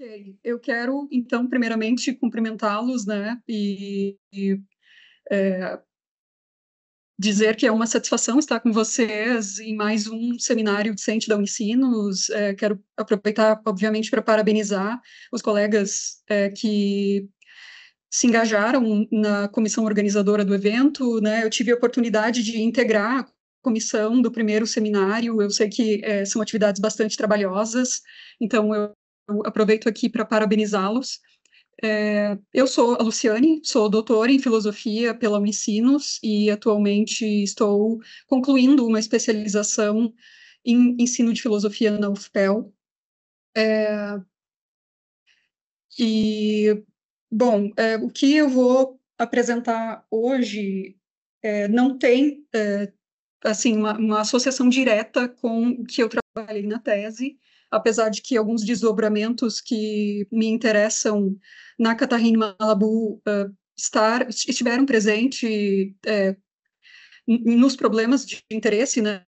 Ok, eu quero então primeiramente cumprimentá-los, né, e, e é, dizer que é uma satisfação estar com vocês em mais um seminário decente da Unicinos. É, quero aproveitar, obviamente, para parabenizar os colegas é, que se engajaram na comissão organizadora do evento. Né? Eu tive a oportunidade de integrar a comissão do primeiro seminário. Eu sei que é, são atividades bastante trabalhosas, então eu aproveito aqui para parabenizá-los. É, eu sou a Luciane, sou doutora em filosofia pela Unicinos e atualmente estou concluindo uma especialização em ensino de filosofia na UFPEL. É, e, bom, é, o que eu vou apresentar hoje é, não tem é, assim uma, uma associação direta com o que eu trabalhei na tese, apesar de que alguns desdobramentos que me interessam na Catarina Malabu uh, eh, estar, estiveram presentes é, eh, nos problemas de interesse, né,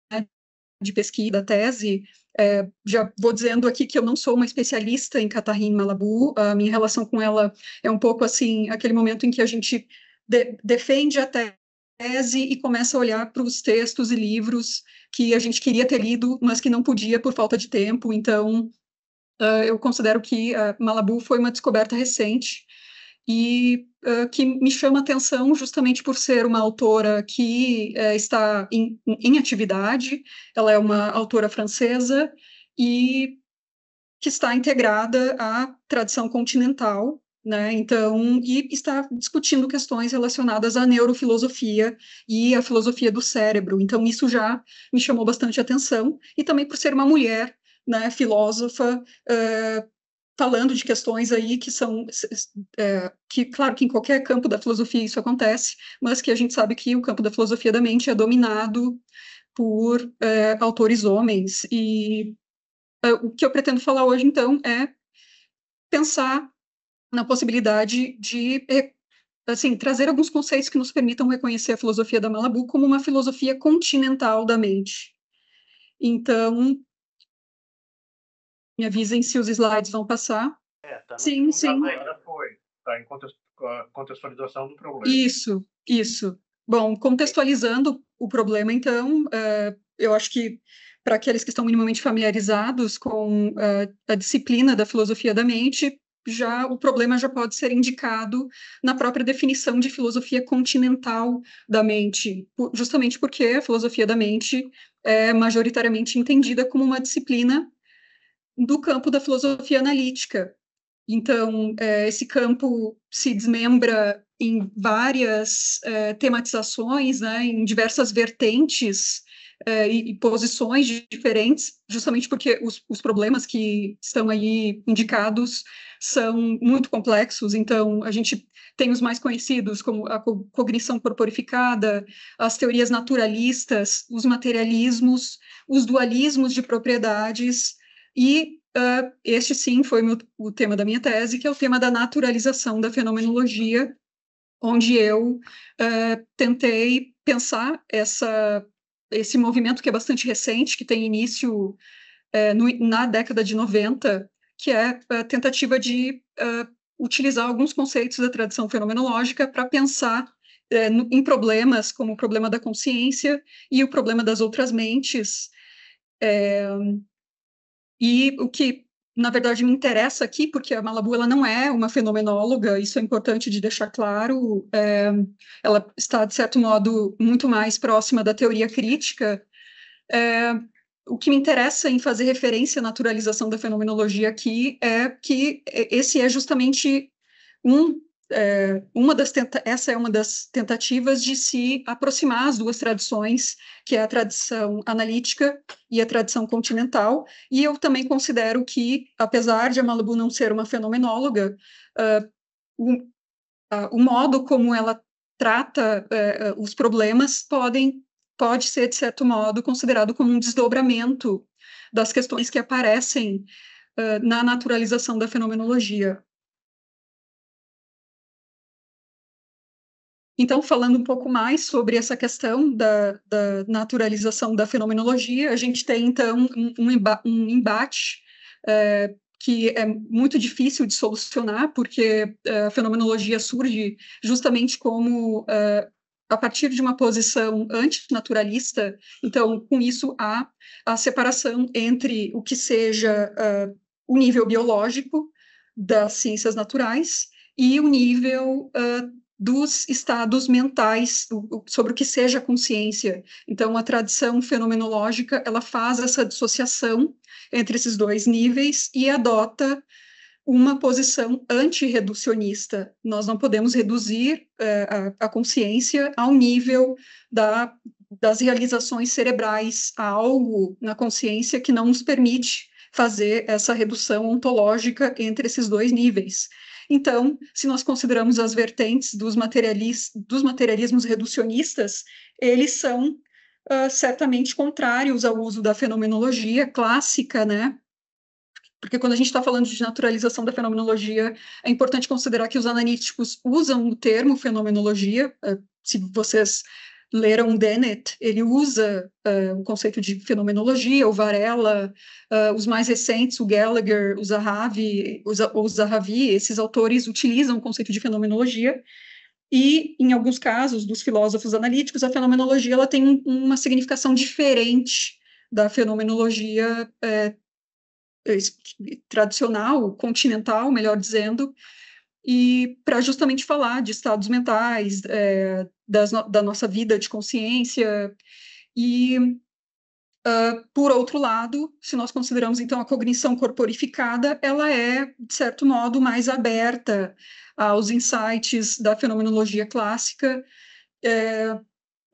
de pesquisa da tese, é, já vou dizendo aqui que eu não sou uma especialista em Catarina Malabu, a minha relação com ela é um pouco assim, aquele momento em que a gente de, defende a tese e começa a olhar para os textos e livros que a gente queria ter lido, mas que não podia por falta de tempo. Então, uh, eu considero que uh, Malabu foi uma descoberta recente e uh, que me chama atenção justamente por ser uma autora que uh, está em, em, atividade, ela é uma autora francesa e que está integrada à tradição continental né? Então, e está discutindo questões relacionadas à neurofilosofia e à filosofia do cérebro. Então, isso já me chamou bastante atenção, e também por ser uma mulher, né, filósofa, uh, falando de questões aí que são eh, que claro que em qualquer campo da filosofia isso acontece mas que a gente sabe que o campo da filosofia da mente é dominado por eh, autores homens e o que eu pretendo falar hoje então é pensar na possibilidade de eh, assim, trazer alguns conceitos que nos permitam reconhecer a filosofia da Malabu como uma filosofia continental da mente. Então, me avisem se os slides vão passar. É, tá sim, sim. Ainda foi. Está em contextualização do problema. Isso, isso. Bom, contextualizando o problema, então, uh, eu acho que para aqueles que estão minimamente familiarizados com uh, a disciplina da filosofia da mente, já o problema já pode ser indicado na própria definição de filosofia continental da mente, justamente porque a filosofia da mente é majoritariamente entendida como uma disciplina do campo da filosofia analítica. Então, é, esse campo se desmembra em várias é, tematizações, né, em diversas vertentes é, e, posições diferentes, justamente porque os, os problemas que estão aí indicados são muito complexos, então a gente tem os mais conhecidos, como a co cognição corporificada, as teorias naturalistas, os materialismos, os dualismos de propriedades, e uh, este sim foi meu, o tema da minha tese, que é o tema da naturalização da fenomenologia, onde eu uh, tentei pensar essa esse movimento que é bastante recente, que tem início é, no, na década de 90, que é a é, tentativa de uh, utilizar alguns conceitos da tradição fenomenológica para pensar é, no, em problemas como o problema da consciência e o problema das outras mentes. É, e o que na verdade, me interessa aqui, porque a Malabu ela não é uma fenomenóloga, isso é importante de deixar claro. É, ela está, de certo modo, muito mais próxima da teoria crítica. É, o que me interessa em fazer referência à naturalização da fenomenologia aqui é que esse é justamente um é, uma das tenta essa é uma das tentativas de se aproximar as duas tradições, que é a tradição analítica e a tradição continental, e eu também considero que, apesar de a Malibu não ser uma fenomenóloga, uh, o, uh, o, modo como ela trata uh, os problemas podem, pode ser, de certo modo, considerado como um desdobramento das questões que aparecem ah, na naturalização da fenomenologia. Então, falando um pouco mais sobre essa questão da, da naturalização da fenomenologia, a gente tem, então, um, um embate é, que é muito difícil de solucionar, porque eh, a fenomenologia surge justamente como é, a partir de uma posição antinaturalista, então, com isso, há a separação entre o que seja o nível biológico das ciências naturais e o nível dos estados mentais sobre o que seja a consciência. Então, a tradição fenomenológica ela faz essa dissociação entre esses dois níveis e adota uma posição antirreducionista. Nós não podemos reduzir uh, a, a, consciência ao nível da, das realizações cerebrais, a algo na consciência que não nos permite fazer essa redução ontológica entre esses dois níveis. Então, se nós consideramos as vertentes dos, materialis, dos materialismos reducionistas, eles são uh, certamente contrários ao uso da fenomenologia clássica, né? Porque quando a gente está falando de naturalização da fenomenologia, é importante considerar que os analíticos usam o termo fenomenologia. Uh, se vocês Leram Dennett, ele usa uh, o conceito de fenomenologia, o Varela, uh, os mais recentes, o Gallagher, o Zahavi, o Zahavi, esses autores utilizam o conceito de fenomenologia, e em alguns casos dos filósofos analíticos, a fenomenologia ela tem uma significação diferente da fenomenologia é, tradicional, continental, melhor dizendo, e para justamente falar de estados mentais, é, das no, da nossa vida de consciência. E, uh, por outro lado, se nós consideramos então a cognição corporificada, ela é, de certo modo, mais aberta aos insights da fenomenologia clássica. É,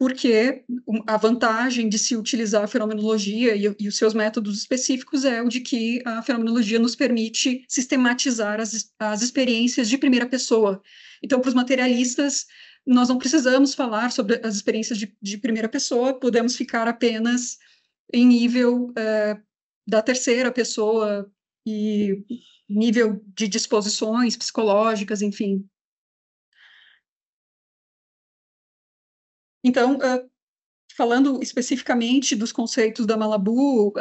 porque a vantagem de se utilizar a fenomenologia e, e, os seus métodos específicos é o de que a fenomenologia nos permite sistematizar as, as experiências de primeira pessoa. Então, para os materialistas, nós não precisamos falar sobre as experiências de, de primeira pessoa, podemos ficar apenas em nível é, da terceira pessoa e nível de disposições psicológicas, enfim, Então, uh, falando especificamente dos conceitos da Malabu, uh,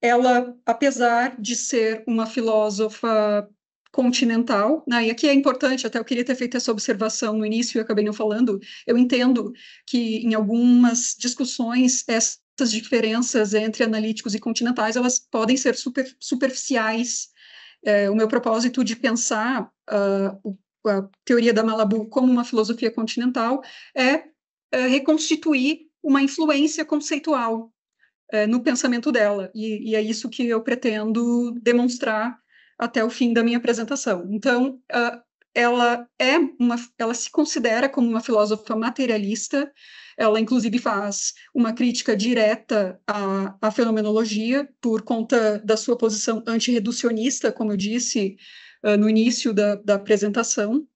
ela, apesar de ser uma filósofa continental, né? e aqui é importante, até eu queria ter feito essa observação no início e acabei não falando, eu entendo que em algumas discussões essas diferenças entre analíticos e continentais, elas podem ser super, superficiais. É, o meu propósito de pensar uh, o a teoria da Malabou como uma filosofia continental, é, é reconstituir uma influência conceitual é, no pensamento dela. E, e, é isso que eu pretendo demonstrar até o fim da minha apresentação. Então, ela é uma, ela se considera como uma filósofa materialista. Ela, inclusive, faz uma crítica direta à, à fenomenologia por conta da sua posição antirreducionista, como eu disse, no início da, da, apresentação.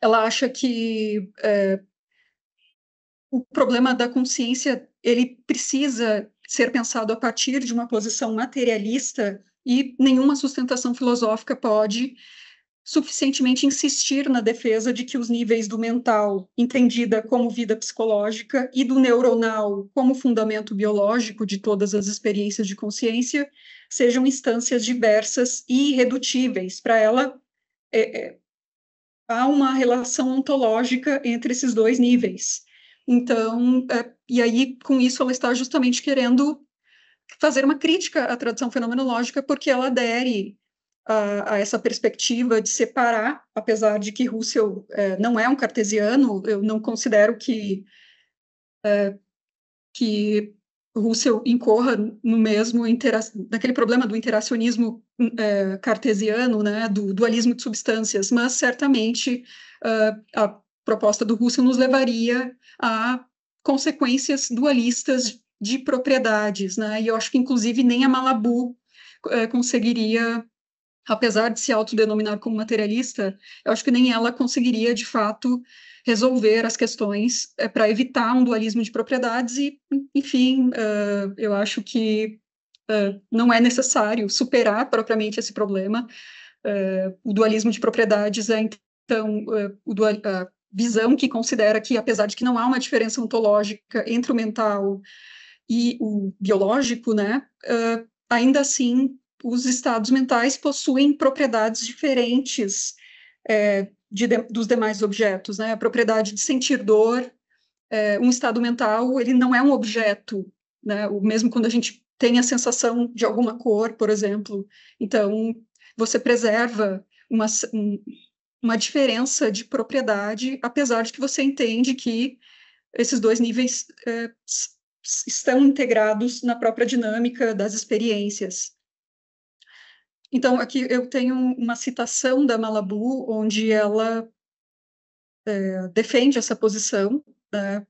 Ela acha que é, o problema da consciência ele precisa ser pensado a partir de uma posição materialista e nenhuma sustentação filosófica pode suficientemente insistir na defesa de que os níveis do mental, entendida como vida psicológica, e do neuronal como fundamento biológico de todas as experiências de consciência, sejam instâncias diversas e irredutíveis. Para ela, é, é, há uma relação ontológica entre esses dois níveis. Então, é, e aí, com isso, ela está justamente querendo fazer uma crítica à tradição fenomenológica, porque ela adere a, a, essa perspectiva de separar, apesar de que Russell é, não é um cartesiano, eu não considero que, é, que Russell incorra no mesmo daquele problema do interacionismo é, cartesiano, né, do dualismo de substâncias, mas certamente é, a proposta do Russell nos levaria a consequências dualistas de propriedades, né? E eu acho que inclusive nem a Malabu é, conseguiria apesar de se autodenominar como materialista, eu acho que nem ela conseguiria, de fato, resolver as questões é, eh, para evitar um dualismo de propriedades e, enfim, uh, eu acho que uh, não é necessário superar propriamente esse problema. Uh, o dualismo de propriedades é, então, a visão que considera que, apesar de que não há uma diferença ontológica entre o mental e o biológico, né, ainda assim os estados mentais possuem propriedades diferentes é, de, de, dos demais objetos, né? A propriedade de sentir dor, é, um estado mental, ele não é um objeto, né? O mesmo quando a gente tem a sensação de alguma cor, por exemplo, então você preserva uma, uma diferença de propriedade, apesar de que você entende que esses dois níveis é, estão integrados na própria dinâmica das experiências. Então, aqui eu tenho uma citação da Malabu, onde ela é, defende essa posição. Né?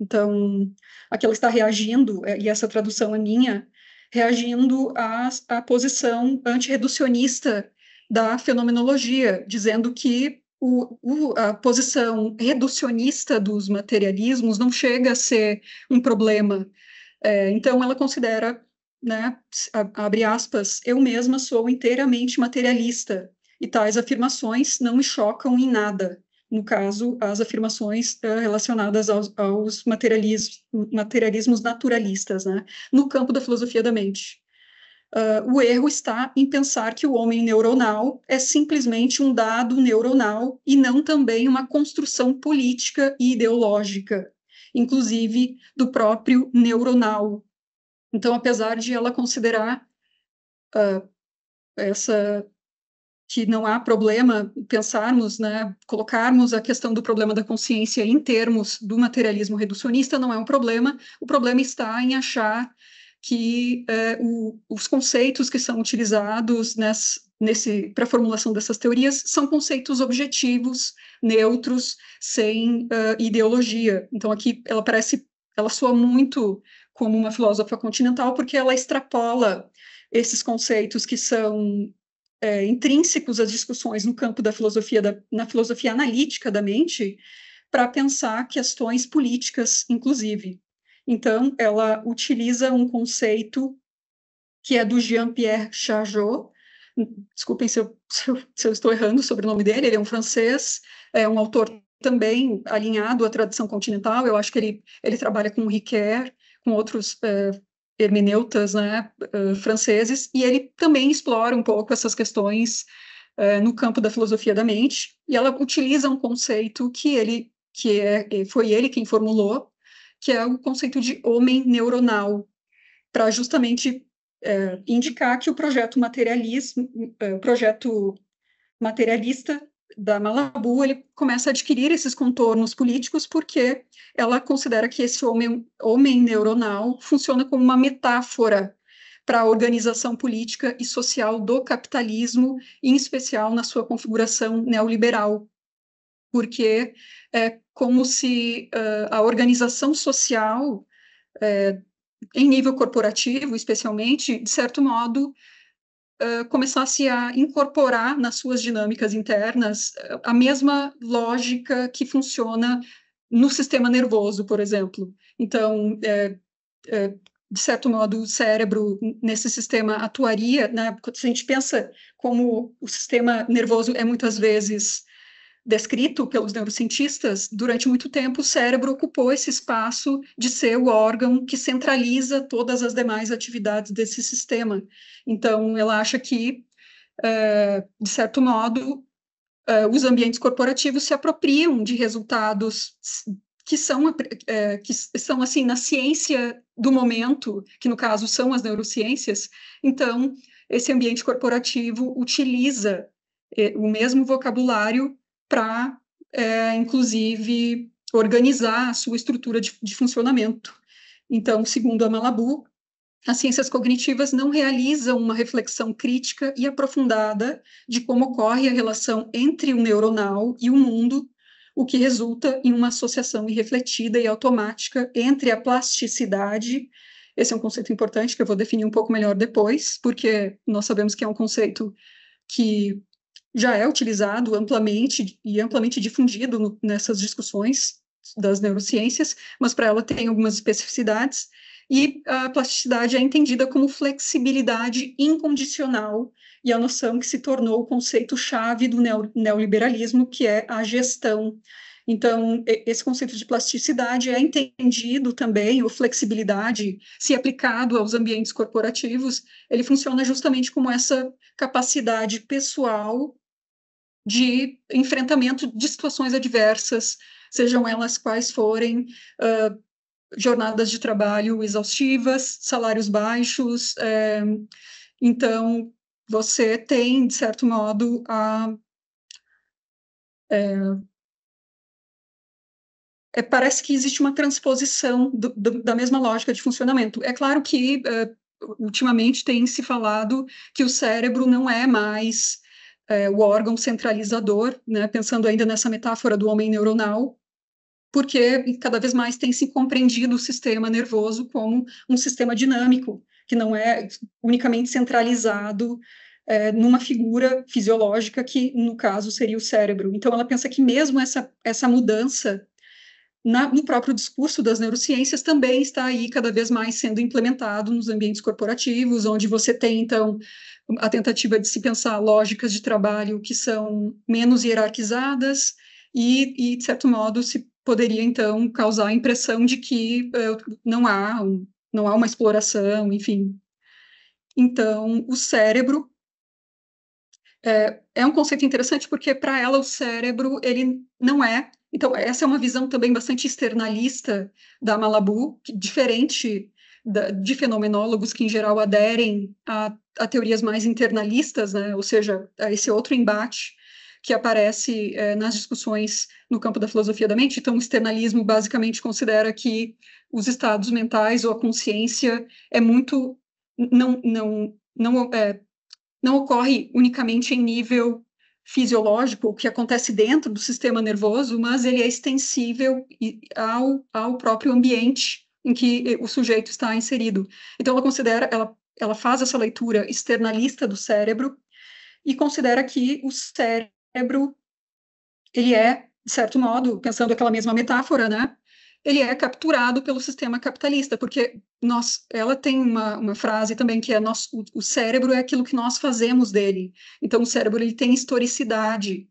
Então, aqui ela está reagindo, é, e essa tradução é minha, reagindo à, à posição antirreducionista da fenomenologia, dizendo que o, o, a posição reducionista dos materialismos não chega a ser um problema. É, então, ela considera né, abre aspas, eu mesma sou inteiramente materialista e tais afirmações não me chocam em nada. No caso, as afirmações uh, relacionadas aos, aos materialismos, materialismos naturalistas, né, no campo da filosofia da mente. Uh, o erro está em pensar que o homem neuronal é simplesmente um dado neuronal e não também uma construção política e ideológica, inclusive do próprio neuronal, então, apesar de ela considerar uh, essa que não há problema pensarmos, né, colocarmos a questão do problema da consciência em termos do materialismo reducionista, não é um problema. O problema está em achar que eh, o, os conceitos que são utilizados nesse, para a formulação dessas teorias são conceitos objetivos, neutros, sem uh, ideologia. Então aqui ela parece, ela soa muito como uma filósofa continental, porque ela extrapola esses conceitos que são é, intrínsecos às discussões no campo da filosofia, da, na filosofia analítica da mente, para pensar questões políticas, inclusive. Então, ela utiliza um conceito que é do Jean-Pierre Chargot, desculpem se eu, se, eu, se eu, estou errando sobre o nome dele, ele é um francês, é um autor também alinhado à tradição continental, eu acho que ele, ele trabalha com Riquet, com outros é, hermeneutas né, eh, franceses, e ele também explora um pouco essas questões eh, no campo da filosofia da mente, e ela utiliza um conceito que ele que é, foi ele quem formulou, que é o conceito de homem neuronal, para justamente indicar que o projeto, materialismo, projeto materialista da Malabu, ele começa a adquirir esses contornos políticos porque ela considera que esse homem, homem neuronal funciona como uma metáfora para a organização política e social do capitalismo, em especial na sua configuração neoliberal, porque é como se uh, a organização social, é, em nível corporativo especialmente, de certo modo, começasse a incorporar nas suas dinâmicas internas a mesma lógica que funciona no sistema nervoso, por exemplo. Então, é, é, de certo modo, o cérebro nesse sistema atuaria, né? a gente pensa como o sistema nervoso é muitas vezes descrito pelos neurocientistas, durante muito tempo o cérebro ocupou esse espaço de ser o órgão que centraliza todas as demais atividades desse sistema. Então, ela acha que, é, de certo modo, é, os ambientes corporativos se apropriam de resultados que são, é, que são assim na ciência do momento, que no caso são as neurociências, então esse ambiente corporativo utiliza é, o mesmo vocabulário para, é, inclusive, organizar a sua estrutura de, de funcionamento. Então, segundo a Malabu, as ciências cognitivas não realizam uma reflexão crítica e aprofundada de como ocorre a relação entre o neuronal e o mundo, o que resulta em uma associação irrefletida e automática entre a plasticidade. Esse é um conceito importante que eu vou definir um pouco melhor depois, porque nós sabemos que é um conceito que já é utilizado amplamente e amplamente difundido nessas discussões das neurociências, mas para ela tem algumas especificidades. E a plasticidade é entendida como flexibilidade incondicional e a noção que se tornou o conceito-chave do neoliberalismo, que é a gestão. Então, esse conceito de plasticidade é entendido também, ou flexibilidade, se aplicado aos ambientes corporativos, ele funciona justamente como essa capacidade pessoal de enfrentamento de situações adversas, sejam elas quais forem, uh, jornadas de trabalho exaustivas, salários baixos. É, então, você tem, de certo modo, a. É, é, parece que existe uma transposição do, do, da mesma lógica de funcionamento. É claro que, eh, ultimamente, tem se falado que o cérebro não é mais é, o órgão centralizador, né, pensando ainda nessa metáfora do homem neuronal, porque cada vez mais tem se compreendido o sistema nervoso como um sistema dinâmico, que não é unicamente centralizado é, numa figura fisiológica que, no caso, seria o cérebro. Então, ela pensa que mesmo essa, essa mudança na, no próprio discurso das neurociências também está aí cada vez mais sendo implementado nos ambientes corporativos, onde você tem, então, a tentativa de se pensar lógicas de trabalho que são menos hierarquizadas e, e de certo modo, se poderia, então, causar a impressão de que eh, não, há um, não há uma exploração, enfim. Então, o cérebro é, é, um conceito interessante porque para ela o cérebro ele não é então, essa é uma visão também bastante externalista da Malabu, que, diferente da, de fenomenólogos que, em geral, aderem a, a teorias mais internalistas, né? ou seja, a esse outro embate que aparece é, nas discussões no campo da filosofia da mente. Então, o externalismo basicamente considera que os estados mentais ou a consciência é muito. não, não, não, é, não ocorre unicamente em nível fisiológico, o que acontece dentro do sistema nervoso, mas ele é extensível ao, ao próprio ambiente em que o sujeito está inserido. Então, ela considera, ela, ela faz essa leitura externalista do cérebro e considera que o cérebro, ele é, de certo modo, pensando aquela mesma metáfora, né, ele é capturado pelo sistema capitalista, porque nós, ela tem uma, uma frase também que é nós, o, o cérebro é aquilo que nós fazemos dele. Então, o cérebro ele tem historicidade.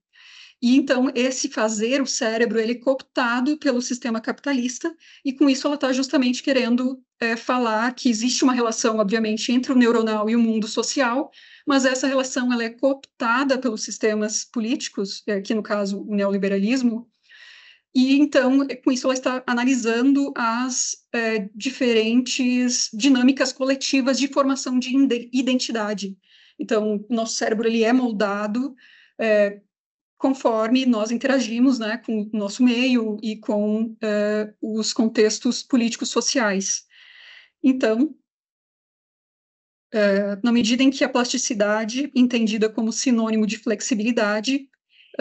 E então, esse fazer o cérebro ele é cooptado pelo sistema capitalista, e com isso ela está justamente querendo é, falar que existe uma relação, obviamente, entre o neuronal e o mundo social, mas essa relação ela é cooptada pelos sistemas políticos, aqui no caso o neoliberalismo, e então, com isso, ela está analisando as é, diferentes dinâmicas coletivas de formação de identidade. Então, nosso cérebro ele é moldado é, conforme nós interagimos né, com o nosso meio e com é, os contextos políticos sociais. Então, na medida em que a plasticidade, entendida como sinônimo de flexibilidade,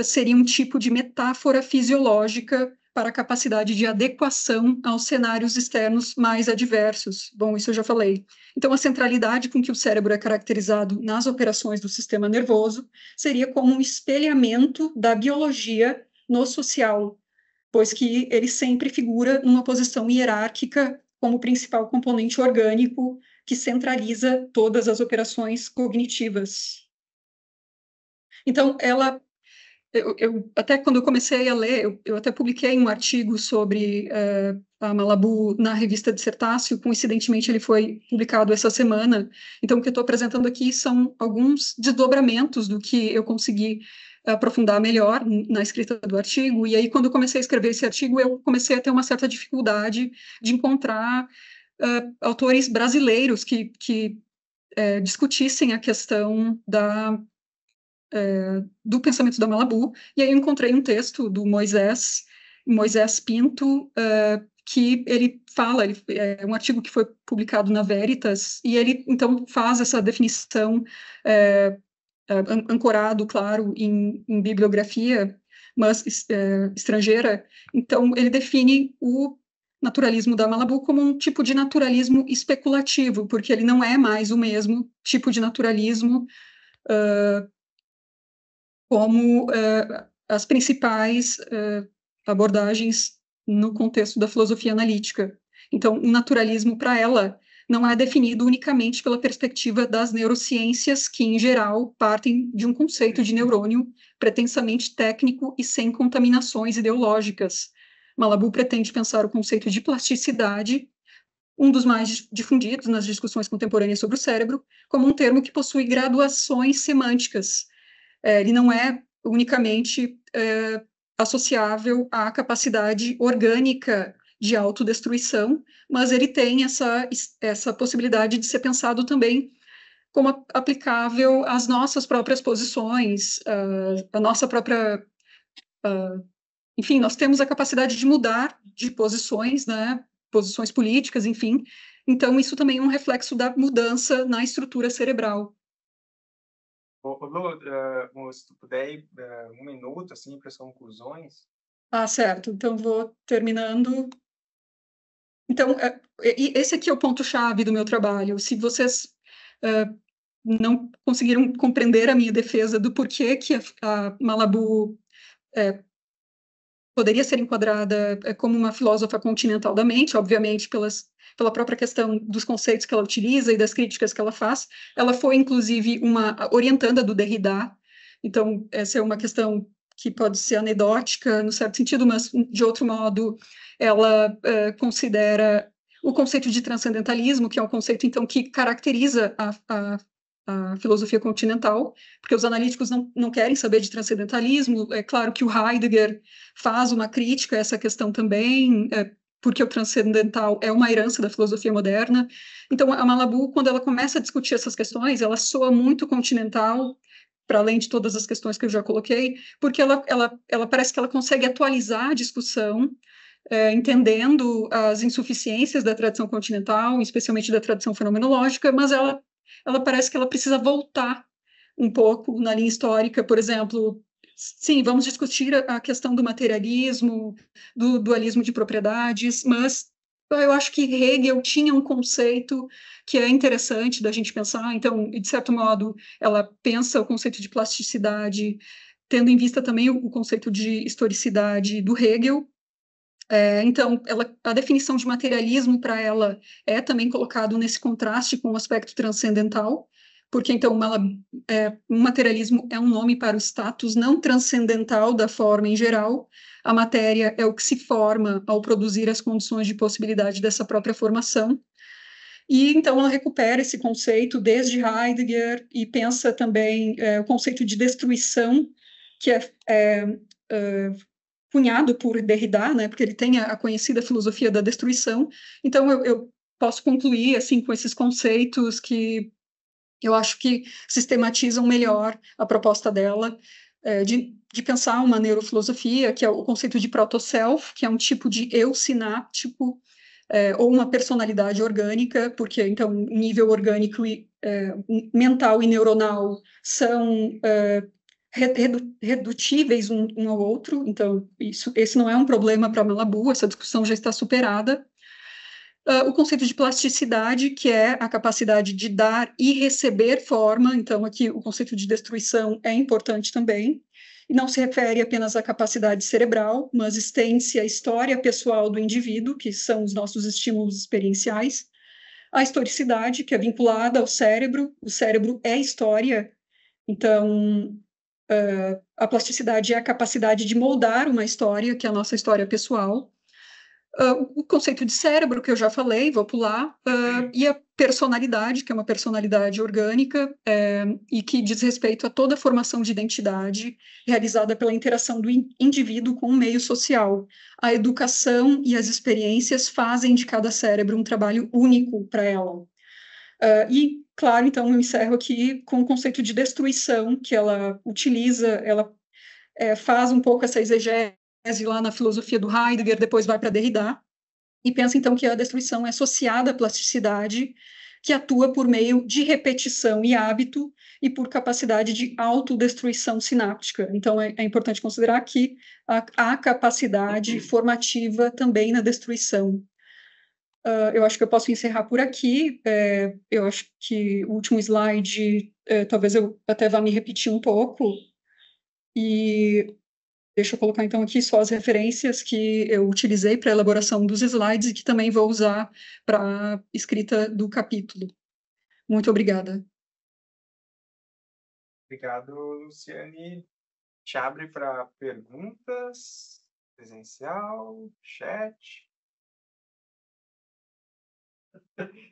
seria um tipo de metáfora fisiológica para a capacidade de adequação aos cenários externos mais adversos. Bom, isso eu já falei. Então, a centralidade com que o cérebro é caracterizado nas operações do sistema nervoso seria como um espelhamento da biologia no social, pois que ele sempre figura numa posição hierárquica como principal componente orgânico que centraliza todas as operações cognitivas. Então, ela eu, eu, até quando eu comecei a ler, eu, eu até publiquei um artigo sobre uh, a Malabu na revista Dissertácio, coincidentemente ele foi publicado essa semana. Então, o que eu estou apresentando aqui são alguns desdobramentos do que eu consegui aprofundar melhor na escrita do artigo. E aí, quando eu comecei a escrever esse artigo, eu comecei a ter uma certa dificuldade de encontrar uh, autores brasileiros que, que eh, discutissem a questão da é, do pensamento da Malabu, e aí eu encontrei um texto do Moisés, Moisés Pinto, é, que ele fala, ele, é um artigo que foi publicado na Veritas, e ele então faz essa definição é, é ancorado, claro, em, em bibliografia, mas é, estrangeira. Então, ele define o naturalismo da Malabu como um tipo de naturalismo especulativo, porque ele não é mais o mesmo tipo de naturalismo uh, como eh, as principais eh, abordagens no contexto da filosofia analítica. Então, o naturalismo, para ela, não é definido unicamente pela perspectiva das neurociências, que, em geral, partem de um conceito de neurônio pretensamente técnico e sem contaminações ideológicas. Malabu pretende pensar o conceito de plasticidade, um dos mais difundidos nas discussões contemporâneas sobre o cérebro, como um termo que possui graduações semânticas, é, ele não é unicamente é, associável à capacidade orgânica de autodestruição, mas ele tem essa, essa possibilidade de ser pensado também como aplicável às nossas próprias posições, a nossa própria. enfim, nós temos a capacidade de mudar de posições, né, posições políticas, enfim. Então, isso também é um reflexo da mudança na estrutura cerebral. Lu, uh, se tu puder uh, um minuto assim para as conclusões. Ah, certo. Então vou terminando. Então uh, esse aqui é o ponto chave do meu trabalho. Se vocês não conseguiram compreender a minha defesa do porquê que a, a Malabu poderia ser enquadrada eh, como uma filósofa continental da mente, obviamente pelas pela própria questão dos conceitos que ela utiliza e das críticas que ela faz. Ela foi inclusive uma orientanda do Derrida. Então, essa é uma questão que pode ser anedótica no certo sentido, mas de outro modo, ela eh, considera o conceito de transcendentalismo, que é um conceito então que caracteriza a, a a filosofia continental, porque os analíticos não, não querem saber de transcendentalismo. É claro que o Heidegger faz uma crítica a essa questão também, é, porque o transcendental é uma herança da filosofia moderna. Então, a Malabu, quando ela começa a discutir essas questões, ela soa muito continental, para além de todas as questões que eu já coloquei, porque ela, ela, ela parece que ela consegue atualizar a discussão, é, entendendo as insuficiências da tradição continental, especialmente da tradição fenomenológica, mas ela ela parece que ela precisa voltar um pouco na linha histórica, por exemplo, sim, vamos discutir a, questão do materialismo, do dualismo de propriedades, mas eu acho que Hegel tinha um conceito que é interessante da gente pensar, então, de certo modo, ela pensa o conceito de plasticidade, tendo em vista também o, conceito de historicidade do Hegel, é, então, ela, a definição de materialismo para ela é também colocado nesse contraste com o aspecto transcendental, porque então o é, materialismo é um nome para o status não transcendental da forma em geral. A matéria é o que se forma ao produzir as condições de possibilidade dessa própria formação. E então ela recupera esse conceito desde Heidegger e pensa também é, o conceito de destruição, que é, é, é cunhado por Derrida, né, porque ele tem a, conhecida filosofia da destruição. Então, eu, eu posso concluir assim com esses conceitos que eu acho que sistematizam melhor a proposta dela é, de, de, pensar uma neurofilosofia, que é o conceito de proto-self, que é um tipo de eu sináptico é, ou uma personalidade orgânica, porque então nível orgânico e é, mental e neuronal são redu redutíveis um, um, ao outro, então isso, esse não é um problema para Malabu, essa discussão já está superada. Uh, o conceito de plasticidade, que é a capacidade de dar e receber forma, então aqui o conceito de destruição é importante também, e não se refere apenas à capacidade cerebral, mas estende-se à história pessoal do indivíduo, que são os nossos estímulos experienciais, a historicidade, que é vinculada ao cérebro, o cérebro é história, então Uh, a plasticidade é a capacidade de moldar uma história, que é a nossa história pessoal. Uh, o conceito de cérebro, que eu já falei, vou pular, uh, e a personalidade, que é uma personalidade orgânica eh, e que diz respeito a toda a formação de identidade realizada pela interação do indivíduo com o meio social. A educação e as experiências fazem de cada cérebro um trabalho único para ela. e Claro, então eu encerro aqui com o conceito de destruição que ela utiliza, ela é, faz um pouco essa exegese lá na filosofia do Heidegger, depois vai para Derrida, e pensa então que a destruição é associada à plasticidade, que atua por meio de repetição e hábito e por capacidade de autodestruição sináptica. Então, é, é importante considerar que há capacidade formativa também na destruição ah, eu acho que eu posso encerrar por aqui. É, eu acho que o último slide, é, talvez eu até vá me repetir um pouco. E deixa eu colocar então aqui só as referências que eu utilizei para a elaboração dos slides e que também vou usar para a escrita do capítulo. Muito obrigada. Obrigado, Luciane. Te abre para perguntas, presencial, chat.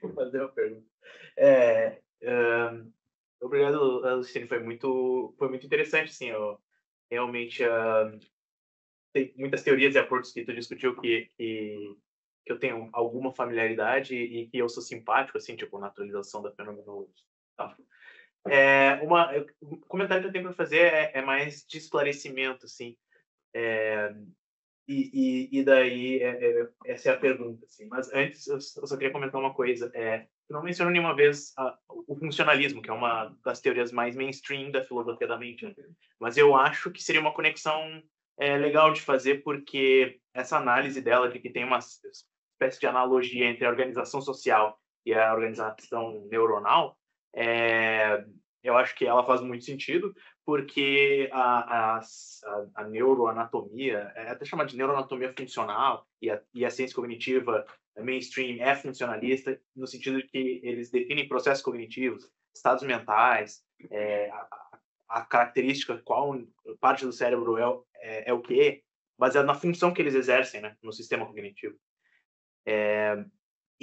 Vou fazer uma pergunta. É, um, obrigado, Luciano. Foi muito, foi muito interessante, assim, eu, realmente tem muitas teorias e aportos que tu discutiu que, que, que eu tenho alguma familiaridade e que eu sou simpático, assim, tipo, naturalização atualização da fenomenologia. Tá. É, uma, um comentário que eu tenho para fazer é, é, mais de esclarecimento, assim. É, e, e, e daí, é, é, essa é a pergunta. Assim. Mas antes, eu só queria comentar uma coisa. É, não mencionou nenhuma vez a, o funcionalismo, que é uma das teorias mais mainstream da filosofia da mente. Né? Uhum. Mas eu acho que seria uma conexão é, legal de fazer, porque essa análise dela de que tem uma espécie de analogia entre a organização social e a organização neuronal é, eu acho que ela faz muito sentido, porque a, a, a neuroanatomia, é até chamada de neuroanatomia funcional, e a, e a ciência cognitiva mainstream é funcionalista, no sentido de que eles definem processos cognitivos, estados mentais, é, a, a, característica, qual parte do cérebro é, é, é o que, baseado na função que eles exercem né, no sistema cognitivo. É,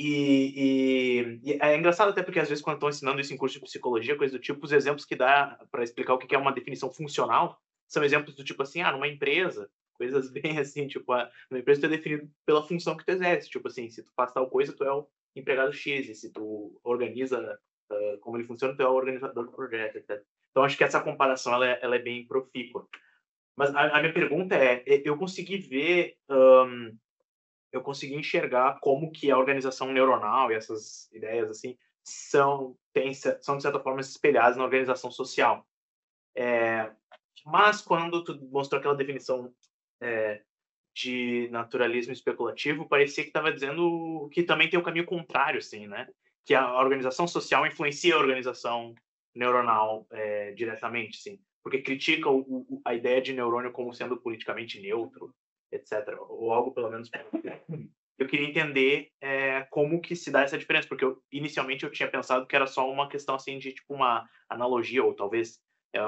e, e, e, é engraçado até porque às vezes quando estão ensinando isso em curso de psicologia, coisa do tipo, os exemplos que dá para explicar o que é uma definição funcional são exemplos do tipo assim, ah, numa empresa, coisas bem assim, tipo, a, ah, numa empresa tu é definido pela função que tu exerce, tipo assim, se tu faz tal coisa, tu é o empregado X, e se tu organiza uh, como ele funciona, tu é o organizador do projeto, etc. Então acho que essa comparação ela é, ela é bem profícua. Mas a, a, minha pergunta é, é eu consegui ver um, eu consegui enxergar como que a organização neuronal e essas ideias assim são tem, são de certa forma espelhadas na organização social. É, mas quando tu mostrou aquela definição é, de naturalismo especulativo, parecia que estava dizendo que também tem o um caminho contrário, assim, né? Que a organização social influencia a organização neuronal é, diretamente, sim, porque critica o, o, a ideia de neurônio como sendo politicamente neutro etc. Ou algo pelo menos. Eu queria entender é, como que se dá essa diferença, porque eu, inicialmente eu tinha pensado que era só uma questão assim de tipo uma analogia ou talvez é,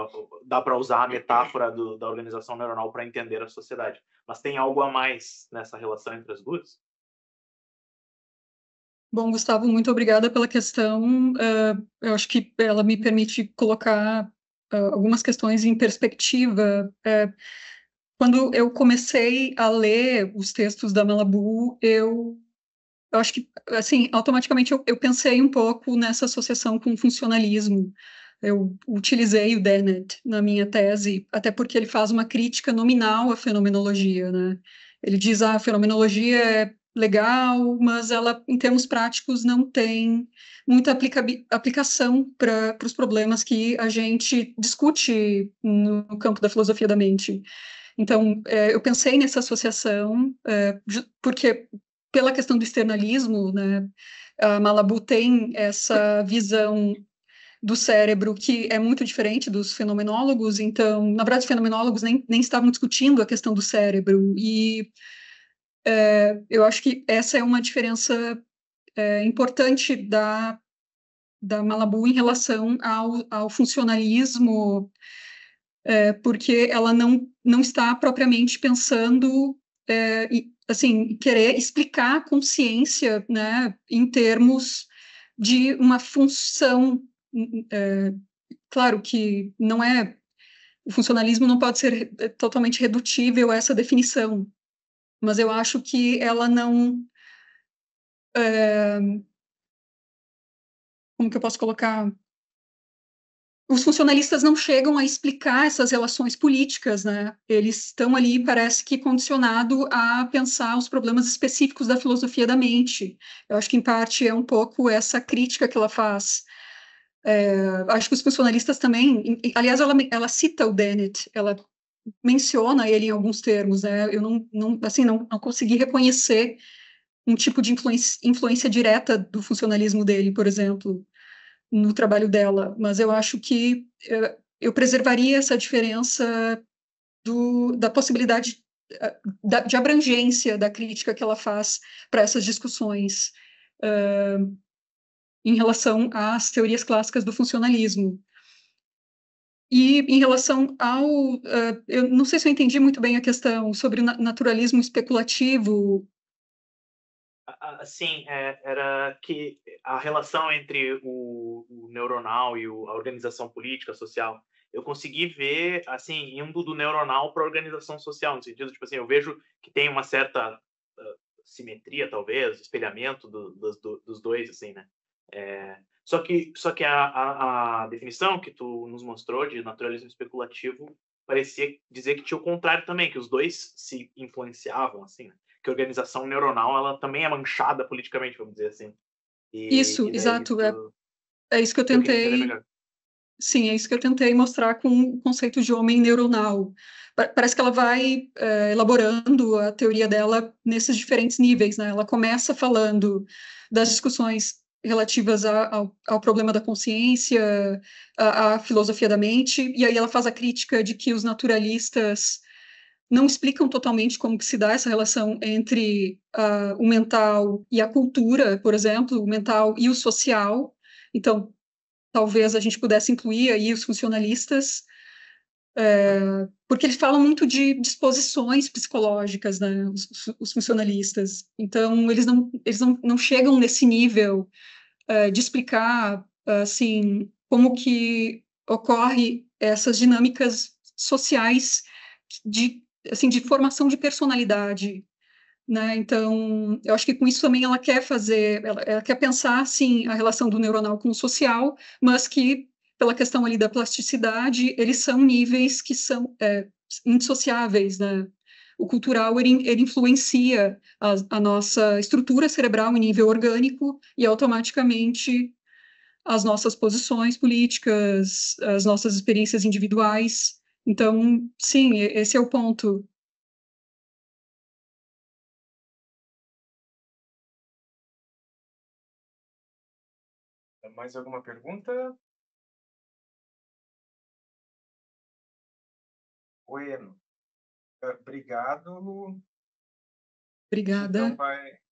dá para usar a metáfora do, da organização neuronal para entender a sociedade. Mas tem algo a mais nessa relação entre as duas? Bom, Gustavo, muito obrigada pela questão. Uh, eu acho que ela me permite colocar uh, algumas questões em perspectiva. Uh, quando eu comecei a ler os textos da Malabu, eu, eu acho que, assim, automaticamente eu, eu pensei um pouco nessa associação com o funcionalismo. Eu utilizei o Dennett na minha tese, até porque ele faz uma crítica nominal à fenomenologia, né? Ele diz, ah, a fenomenologia é legal, mas ela, em termos práticos, não tem muita aplica aplicação para os problemas que a gente discute no campo da filosofia da mente. Então, é, eu pensei nessa associação, é, porque pela questão do externalismo, né, a Malabu tem essa visão do cérebro que é muito diferente dos fenomenólogos, então, na verdade, os fenomenólogos nem, nem estavam discutindo a questão do cérebro, e é, eu acho que essa é uma diferença é, importante da, da Malabu em relação ao, ao funcionalismo é, porque ela não, não está propriamente pensando é, e, assim, querer explicar a consciência né, em termos de uma função. Hum, hum, é, claro que não é. O funcionalismo não pode ser é, totalmente redutível a essa definição, mas eu acho que ela não. É, como que eu posso colocar? os funcionalistas não chegam a explicar essas relações políticas, né? Eles estão ali, parece que condicionado a pensar os problemas específicos da filosofia da mente. Eu acho que em parte é um pouco essa crítica que ela faz. É, acho que os funcionalistas também, aliás, ela, ela cita o Dennett, ela menciona ele em alguns termos, né? Eu não, não assim, não, não consegui reconhecer um tipo de influência, influência direta do funcionalismo dele, por exemplo no trabalho dela, mas eu acho que eh, eu preservaria essa diferença do, da possibilidade eh, de, abrangência da crítica que ela faz para essas discussões uh, em relação às teorias clássicas do funcionalismo. E em relação ao. Uh, eu não sei se eu entendi muito bem a questão sobre o naturalismo especulativo assim, é, era que a relação entre o, o neuronal e o, a organização política, social, eu consegui ver, assim, indo do neuronal para a organização social, no sentido, tipo assim, eu vejo que tem uma certa uh, simetria, talvez, espelhamento do, do, dos dois, assim, né? É, só que, só que a, a, a, definição que tu nos mostrou de naturalismo especulativo parecia dizer que tinha o contrário também, que os dois se influenciavam, assim, né? que a organização neuronal ela também é manchada politicamente, vamos dizer assim. E, isso, e exato. É. Isso... É, é isso que eu tentei. Eu Sim, é isso que eu tentei mostrar com o conceito de homem neuronal. Parece que ela vai é, elaborando a teoria dela nesses diferentes níveis, né? Ela começa falando das discussões relativas a, ao, ao, problema da consciência, à filosofia da mente, e aí ela faz a crítica de que os naturalistas não explicam totalmente como que se dá essa relação entre uh, o mental e a cultura, por exemplo, o mental e o social. Então, talvez a gente pudesse incluir aí os funcionalistas, é, porque eles falam muito de disposições psicológicas, né, os, os funcionalistas. Então, eles não, eles não, não chegam nesse nível é, de explicar, assim, como que ocorre essas dinâmicas sociais de assim, de formação de personalidade, né? Então, eu acho que com isso também ela quer fazer, ela, ela quer pensar, assim a relação do neuronal com o social, mas que, pela questão ali da plasticidade, eles são níveis que são é, indissociáveis, né? O cultural, ele, ele influencia a, a nossa estrutura cerebral em nível orgânico e automaticamente as nossas posições políticas, as nossas experiências individuais, então, sim, esse é o ponto. Mais alguma pergunta? Bueno, eh, obrigado. Obrigada. Então vai,